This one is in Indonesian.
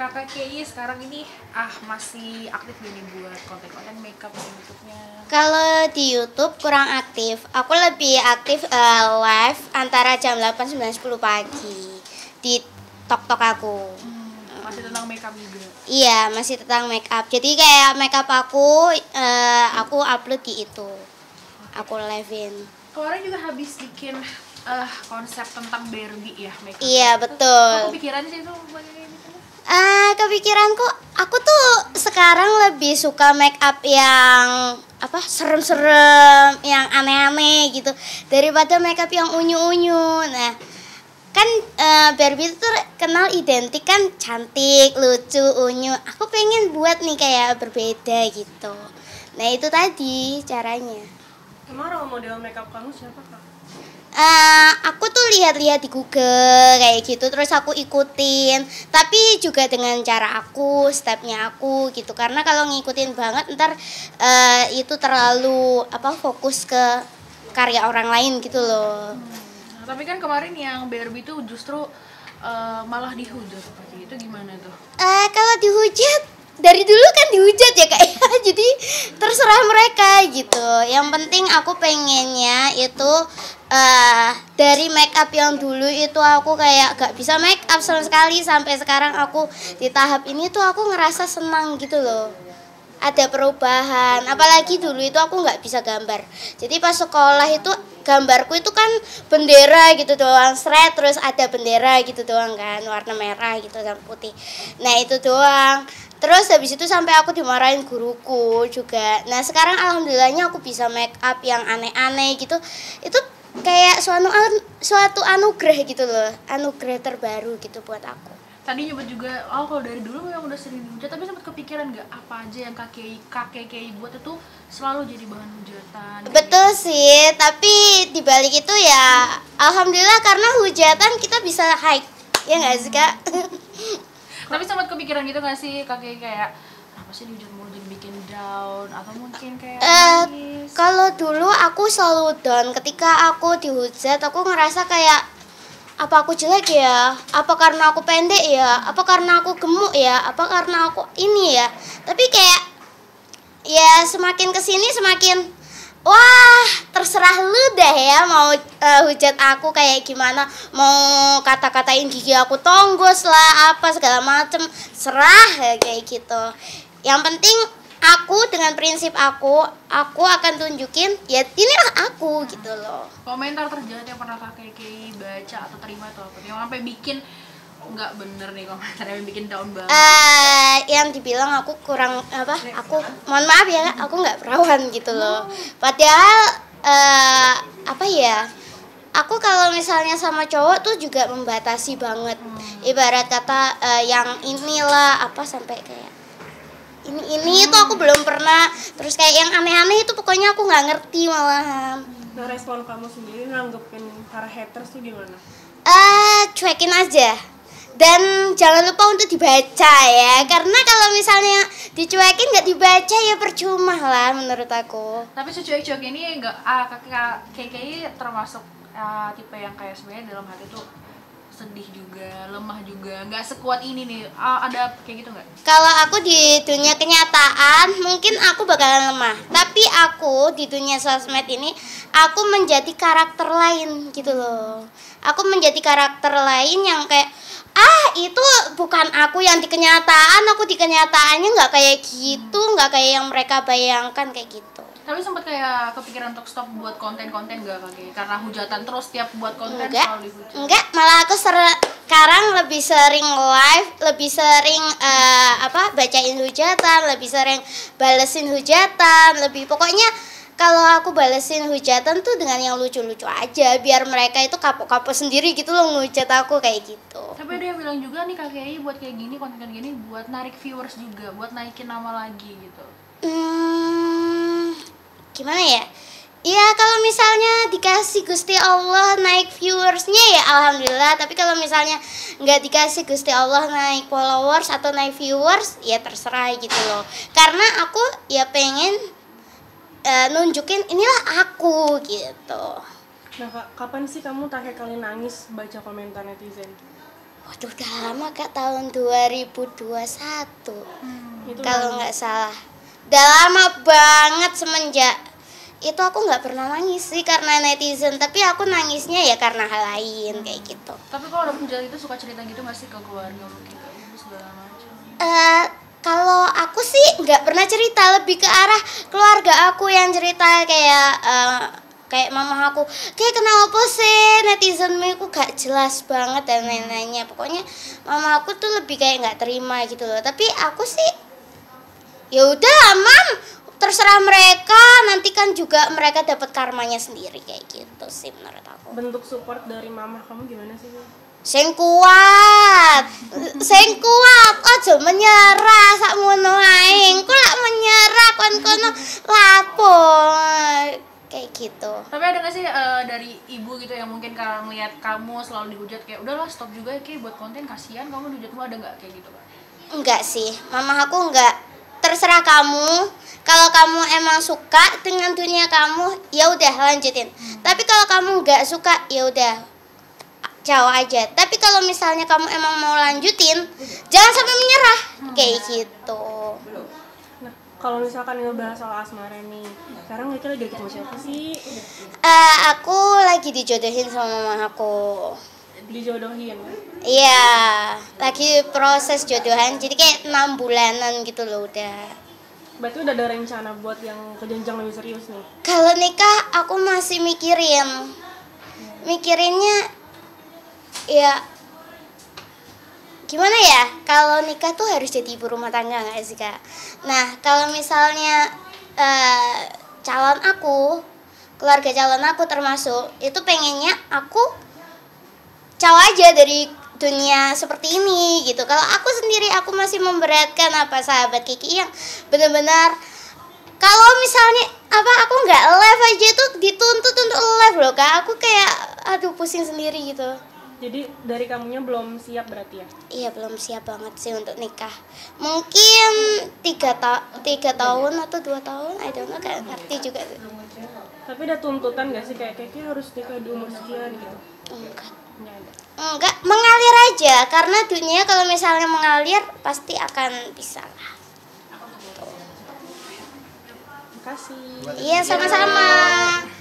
kakak KI sekarang ini ah masih aktif gini buat konten-konten makeup di YouTube-nya? Kalau di YouTube kurang aktif. Aku lebih aktif uh, live antara jam 8 9 10 pagi di tok-tok aku. Hmm, masih tentang makeup juga. Iya, masih tentang makeup. Jadi kayak makeup aku uh, aku upload di itu. Aku live-in. Kemarin juga habis bikin uh, konsep tentang Barbie ya makeup. Iya, betul. Aku pikirannya sih itu Uh, kepikiranku aku tuh sekarang lebih suka make up yang apa serem-serem yang aneh-aneh gitu daripada make up yang unyu-unyu nah kan uh, Barbie tuh kenal identik kan cantik lucu unyu aku pengen buat nih kayak berbeda gitu nah itu tadi caranya emang role model up kamu siapa kak? Uh, lihat-lihat di Google kayak gitu terus aku ikutin tapi juga dengan cara aku stepnya aku gitu karena kalau ngikutin banget ntar uh, itu terlalu apa fokus ke karya orang lain gitu loh hmm. tapi kan kemarin yang BRB itu justru uh, malah dihujat seperti itu gimana tuh uh, kalau dihujat dari dulu kan dihujat ya kayak ya. jadi terserah mereka gitu yang penting aku pengennya itu uh, dari make up yang dulu itu aku kayak gak bisa make up sama sekali sampai sekarang aku di tahap ini tuh aku ngerasa senang gitu loh ada perubahan apalagi dulu itu aku nggak bisa gambar jadi pas sekolah itu gambarku itu kan bendera gitu doang seret terus ada bendera gitu doang kan warna merah gitu dan putih nah itu doang Terus habis itu sampai aku dimarahin guruku juga. Nah sekarang alhamdulillahnya aku bisa make up yang aneh-aneh gitu. Itu kayak suatu suatu anugerah gitu loh anugerah terbaru gitu buat aku tadi nyebut juga oh kalau dari dulu memang udah sering dihujat tapi sempat kepikiran nggak apa aja yang kakek kakek kakek buat itu selalu jadi bahan hujatan betul kayak... sih tapi dibalik itu ya alhamdulillah karena hujatan kita bisa hike ya nggak sih kak tapi sempat kepikiran gitu nggak sih kakek kayak apa sih dihujat mulu down atau mungkin kayak uh, kalau dulu aku selalu down ketika aku dihujat aku ngerasa kayak apa aku jelek ya apa karena aku pendek ya apa karena aku gemuk ya apa karena aku ini ya tapi kayak ya semakin kesini semakin wah terserah lu deh ya mau uh, hujat aku kayak gimana mau kata-katain gigi aku tonggos lah apa segala macem serah kayak gitu yang penting aku dengan prinsip aku aku akan tunjukin ya inilah aku hmm. gitu loh komentar terjahat yang pernah kakek Kei baca atau terima atau apa yang sampai bikin nggak bener nih komentar yang bikin daun banget uh, yang dibilang aku kurang apa iya, aku mohon maaf ya aku nggak perawan gitu loh hmm. padahal uh, apa ya aku kalau misalnya sama cowok tuh juga membatasi banget hmm. ibarat kata uh, yang inilah apa sampai kayak ini ini hmm. itu aku belum pernah terus kayak yang aneh-aneh itu pokoknya aku nggak ngerti malahan nah respon kamu sendiri nanggepin para haters tuh gimana eh uh, cuekin aja dan jangan lupa untuk dibaca ya karena kalau misalnya dicuekin nggak dibaca ya percuma lah menurut aku tapi secuek-cuek ini nggak ah kakek kakek termasuk uh, tipe yang kayak sebenarnya dalam hati tuh sedih juga, lemah juga, nggak sekuat ini nih. Uh, ada kayak gitu nggak? Kalau aku di dunia kenyataan, mungkin aku bakalan lemah. Tapi aku di dunia sosmed ini, aku menjadi karakter lain gitu loh. Aku menjadi karakter lain yang kayak ah itu bukan aku yang di kenyataan, aku di kenyataannya nggak kayak gitu, nggak kayak yang mereka bayangkan kayak gitu tapi sempat kayak kepikiran untuk stop buat konten-konten gak kayak karena hujatan terus tiap buat konten enggak, selalu dihujat enggak malah aku sekarang lebih sering live lebih sering uh, apa bacain hujatan lebih sering balesin hujatan lebih pokoknya kalau aku balesin hujatan tuh dengan yang lucu-lucu aja biar mereka itu kapok-kapok sendiri gitu loh ngehujat aku kayak gitu tapi dia bilang juga nih kakek buat kayak gini konten gini buat narik viewers juga buat naikin nama lagi gitu hmm gimana ya ya kalau misalnya dikasih gusti Allah naik viewersnya ya alhamdulillah tapi kalau misalnya nggak dikasih gusti Allah naik followers atau naik viewers ya terserah gitu loh karena aku ya pengen uh, nunjukin inilah aku gitu nah kak, kapan sih kamu terakhir kali nangis baca komentar netizen Waduh, udah lama kak tahun 2021 hmm, kalau nggak salah udah lama banget semenjak itu aku nggak pernah nangis sih karena netizen tapi aku nangisnya ya karena hal lain kayak hmm. gitu tapi kalau udah menjalani itu suka cerita gitu masih ke keluarga mungkin segala macam uh, kalau aku sih nggak pernah cerita lebih ke arah keluarga aku yang cerita kayak uh, kayak mama aku kayak kenal apa sih netizen aku gak jelas banget dan lain-lainnya pokoknya mama aku tuh lebih kayak nggak terima gitu loh tapi aku sih ya udah mam terserah mereka nanti kan juga mereka dapat karmanya sendiri kayak gitu sih menurut aku bentuk support dari mama kamu gimana sih Seng kuat seng kuat aja menyerah sak mono ae engko lak menyerah kon kono lapo kayak gitu tapi ada gak sih uh, dari ibu gitu yang mungkin kalau ngeliat kamu selalu dihujat kayak udahlah stop juga ya kayak buat konten kasihan kamu dihujat kamu ada nggak kayak gitu enggak sih mama aku enggak terserah kamu kalau kamu emang suka dengan dunia kamu ya udah lanjutin hmm. tapi kalau kamu nggak suka ya udah jauh aja tapi kalau misalnya kamu emang mau lanjutin iya. jangan sampai menyerah hmm. kayak gitu nah, kalau misalkan bahas soal asmara nih, sekarang kita lagi ketemu siapa sih? Uh, aku lagi dijodohin sama mama aku dijodohin iya lagi proses jodohan jadi kayak enam bulanan gitu loh udah Berarti udah ada rencana buat yang kejenjang lebih serius nih? Kalau nikah aku masih mikirin. Mikirinnya ya gimana ya kalau nikah tuh harus jadi ibu rumah tangga nggak sih kak nah kalau misalnya uh, calon aku keluarga calon aku termasuk itu pengennya aku cowok aja dari dunia seperti ini gitu kalau aku sendiri aku masih memberatkan apa sahabat Kiki yang benar-benar kalau misalnya apa aku nggak live aja tuh dituntut untuk live loh kak aku kayak aduh pusing sendiri gitu jadi dari kamunya belum siap berarti ya iya belum siap banget sih untuk nikah mungkin tiga ta tiga tahun atau dua tahun I don't know kayak ngerti juga tapi ada tuntutan gak sih kayak Kiki harus nikah di umur sekian gitu enggak enggak mengalir aja karena dunia kalau misalnya mengalir pasti akan bisa lah Terima kasih. Iya, sama-sama.